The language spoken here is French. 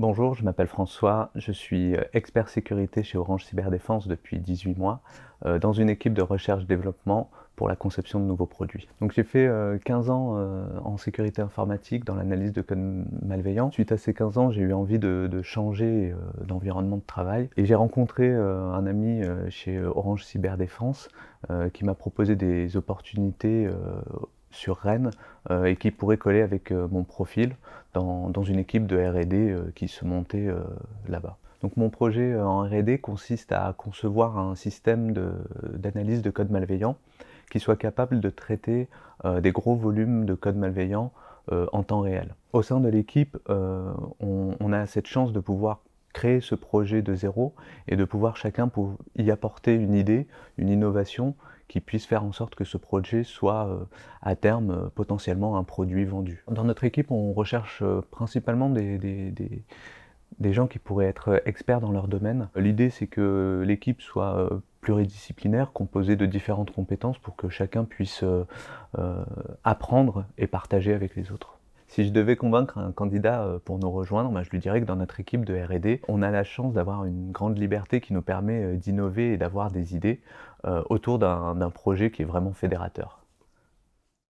Bonjour, je m'appelle François, je suis euh, expert sécurité chez Orange Cyberdéfense depuis 18 mois euh, dans une équipe de recherche-développement pour la conception de nouveaux produits. Donc j'ai fait 15 euh, ans en sécurité informatique dans l'analyse de codes malveillants. Suite à ces 15 ans, j'ai eu envie de, de changer d'environnement de travail et j'ai rencontré un ami chez Orange Cyberdéfense qui m'a proposé des opportunités sur Rennes euh, et qui pourrait coller avec euh, mon profil dans, une équipe de RD euh, qui se montait là-bas. Donc mon projet en RD consiste à concevoir un système d'analyse de, code malveillant qui soit capable de traiter des gros volumes de code malveillant en temps réel. Au sein de l'équipe, on, a cette chance de pouvoir créer ce projet de zéro et de pouvoir chacun y apporter une idée, une innovation qui puisse faire en sorte que ce projet soit euh, à terme euh, potentiellement un produit vendu. Dans notre équipe, on recherche euh, principalement des gens qui pourraient être experts dans leur domaine. L'idée, c'est que l'équipe soit pluridisciplinaire, composée de différentes compétences pour que chacun puisse apprendre et partager avec les autres. Si je devais convaincre un candidat euh, pour nous rejoindre, je lui dirais que dans notre équipe de RD, on a la chance d'avoir une grande liberté qui nous permet euh, d'innover et d'avoir des idées euh, autour d'un projet qui est vraiment fédérateur.